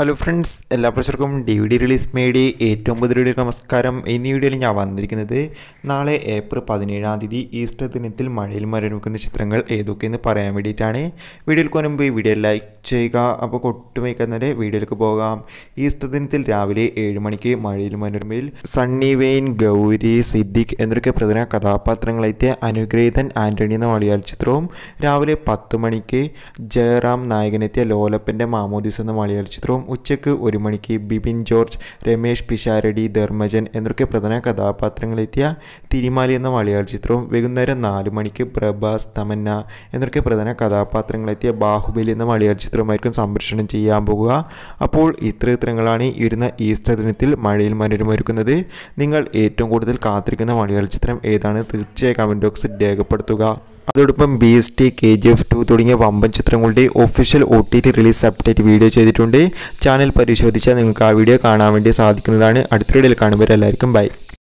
hello friends എല്ലാ പ്രശ്നർക്കും D V D release മേഡി ഏറ്റവും പുതിയ വീഡിയോക്ക് നമസ്കാരം ഇന്ന് വീഡിയോയിൽ ഞാൻ വന്നിരിക്കുന്നത് നാളെ ഏപ്രിൽ പതിനേഴാം തീയതി ഈസ്റ്റർ ദിനത്തിൽ മഴയിൽ മരവിക്കുന്ന ചിത്രങ്ങൾ ഏതൊക്കെയെന്ന് പറയാൻ വേണ്ടിയിട്ടാണ് വീഡിയോയിൽ ഈ വീഡിയോ ലൈക്ക് ചെയ്യുക അപ്പോൾ ഒട്ടുമിക്കുന്നവരെ വീഡിയോയിലേക്ക് പോകാം ഈസ്റ്റർ ദിനത്തിൽ രാവിലെ ഏഴ് മണിക്ക് മഴയിൽ മനോരമയിൽ സണ്ണി വെയിൻ ഗൗരി സിദ്ദിഖ് എന്നൊക്കെ പ്രധാന കഥാപാത്രങ്ങളെത്തിയ അനുഗ്രഹീതൻ ആൻ്റണി എന്ന മലയാള ചിത്രവും രാവിലെ പത്ത് മണിക്ക് ജയറാം നായകനെത്തിയ ലോലപ്പൻ്റെ മാമോദിസ് എന്ന മലയാള ചിത്രവും ഉച്ചയ്ക്ക് ഒരു മണിക്ക് ബിപിൻ ജോർജ് രമേശ് പിഷാരടി ധർമ്മജൻ എന്നൊക്കെ പ്രധാന കഥാപാത്രങ്ങളെത്തിയ തിരിമാലി എന്ന മലയാള ചിത്രവും വൈകുന്നേരം നാല് മണിക്ക് പ്രഭാസ് തമന്ന എന്നൊക്കെ പ്രധാന കഥാപാത്രങ്ങളെത്തിയ ബാഹുബലി എന്ന മലയാള ചിത്രമായിരിക്കും സംരക്ഷണം ചെയ്യാൻ പോകുക അപ്പോൾ ഇത്ര ചിത്രങ്ങളാണ് ഈ വരുന്ന ഈസ്റ്റർ ദിനത്തിൽ മഴയിൽ മനോരമൊരുക്കുന്നത് നിങ്ങൾ ഏറ്റവും കൂടുതൽ കാത്തിരിക്കുന്ന മലയാള ചിത്രം ഏതാണ് തീർച്ചയായും കമൻറ്റ് ബോക്സിൽ രേഖപ്പെടുത്തുക അതോടൊപ്പം B S T K G F two തുടങ്ങിയ വമ്പൻ ചിത്രങ്ങളുടെ official O T T release update video ചെയ്തിട്ടുണ്ട് ചാനൽ പരിശോധിച്ചാൽ നിങ്ങൾക്ക് ആ വീഡിയോ കാണാൻ വേണ്ടി സാധിക്കുന്നതാണ് അടുത്ത വീഡിയോയിൽ കാണുമ്പോൾ എല്ലാവർക്കും ബൈ